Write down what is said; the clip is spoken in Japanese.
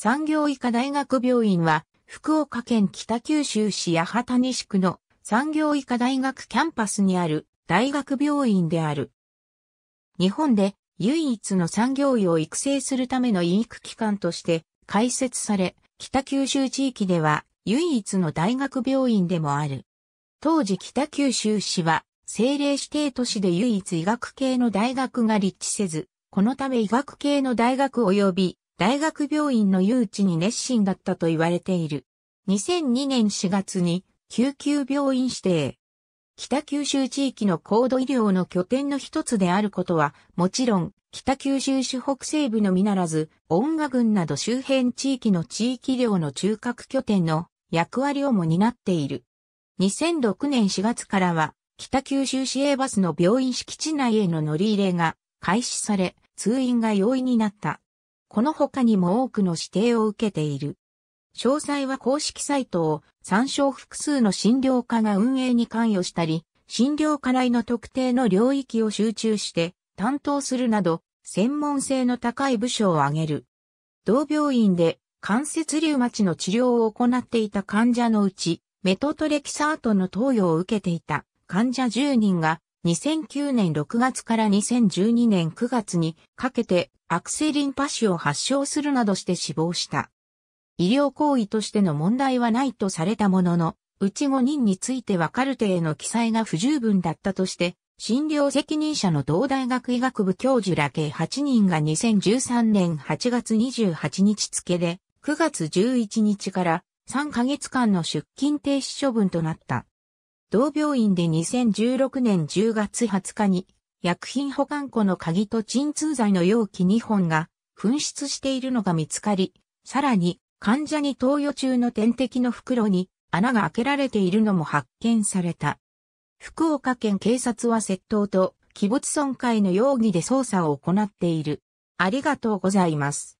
産業医科大学病院は、福岡県北九州市八幡西区の産業医科大学キャンパスにある大学病院である。日本で唯一の産業医を育成するための医育機関として開設され、北九州地域では唯一の大学病院でもある。当時北九州市は政令指定都市で唯一医学系の大学が立地せず、このため医学系の大学及び大学病院の誘致に熱心だったと言われている。2002年4月に救急病院指定。北九州地域の高度医療の拠点の一つであることは、もちろん、北九州市北西部のみならず、音楽郡など周辺地域の地域医療の中核拠点の役割をも担っている。2006年4月からは、北九州市営バスの病院敷地内への乗り入れが開始され、通院が容易になった。この他にも多くの指定を受けている。詳細は公式サイトを参照複数の診療科が運営に関与したり、診療科内の特定の領域を集中して担当するなど、専門性の高い部署を挙げる。同病院で関節リウマチの治療を行っていた患者のうち、メトトレキサートの投与を受けていた患者10人が2009年6月から2012年9月にかけて悪性リンパ腫を発症するなどして死亡した。医療行為としての問題はないとされたものの、うち5人についてはカルテへの記載が不十分だったとして、診療責任者の同大学医学部教授ら計8人が2013年8月28日付で、9月11日から3ヶ月間の出勤停止処分となった。同病院で2016年10月20日に薬品保管庫の鍵と鎮痛剤の容器2本が紛失しているのが見つかり、さらに患者に投与中の点滴の袋に穴が開けられているのも発見された。福岡県警察は窃盗と器物損壊の容疑で捜査を行っている。ありがとうございます。